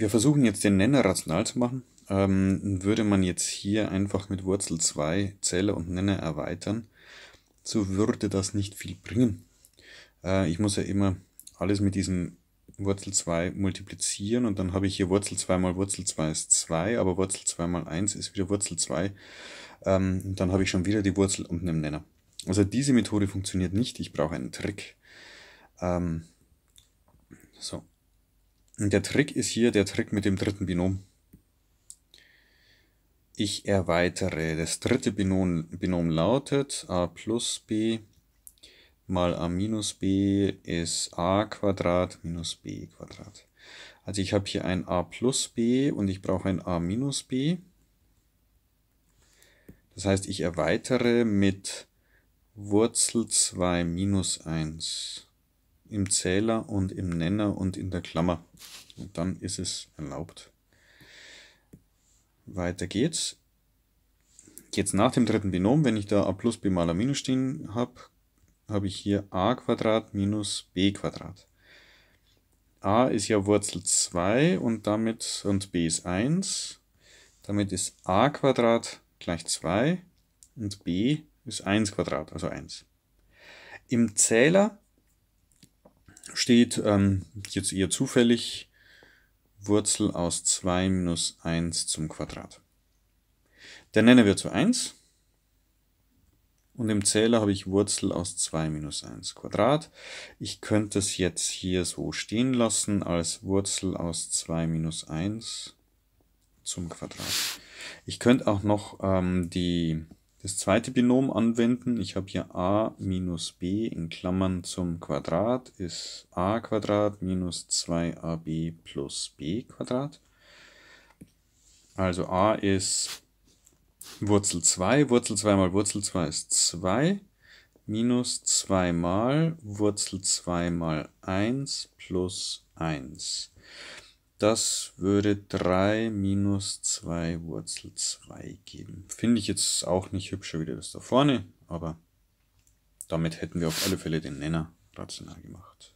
Wir versuchen jetzt den Nenner rational zu machen. Ähm, würde man jetzt hier einfach mit Wurzel 2 Zelle und Nenner erweitern, so würde das nicht viel bringen. Äh, ich muss ja immer alles mit diesem Wurzel 2 multiplizieren und dann habe ich hier Wurzel 2 mal Wurzel 2 ist 2, aber Wurzel 2 mal 1 ist wieder Wurzel 2. Ähm, dann habe ich schon wieder die Wurzel unten im Nenner. Also diese Methode funktioniert nicht, ich brauche einen Trick. Ähm, so, und der Trick ist hier der Trick mit dem dritten Binom. Ich erweitere. Das dritte Binom, Binom lautet a plus b mal a minus b ist a Quadrat minus b Quadrat. Also ich habe hier ein a plus b und ich brauche ein a minus b. Das heißt, ich erweitere mit Wurzel 2 minus 1 im Zähler und im Nenner und in der Klammer. Und dann ist es erlaubt. Weiter geht's. Jetzt nach dem dritten Binom, wenn ich da a plus b mal a minus stehen habe, habe ich hier a Quadrat minus b Quadrat. a ist ja Wurzel 2 und damit, und b ist 1. Damit ist a Quadrat gleich 2 und b ist 1 Quadrat, also 1. Im Zähler steht ähm, jetzt eher zufällig Wurzel aus 2 minus 1 zum Quadrat. Der Nenner wird zu 1 und im Zähler habe ich Wurzel aus 2 minus 1 Quadrat. Ich könnte es jetzt hier so stehen lassen als Wurzel aus 2 minus 1 zum Quadrat. Ich könnte auch noch ähm, die das zweite Binom anwenden. Ich habe hier a minus b in Klammern zum Quadrat ist a Quadrat minus 2ab plus b Quadrat. Also a ist Wurzel 2, Wurzel 2 mal Wurzel 2 ist 2, minus 2 mal Wurzel 2 mal 1 plus 1. Das würde 3 minus 2 Wurzel 2 geben. Finde ich jetzt auch nicht hübscher wieder das da vorne, aber damit hätten wir auf alle Fälle den Nenner rational gemacht.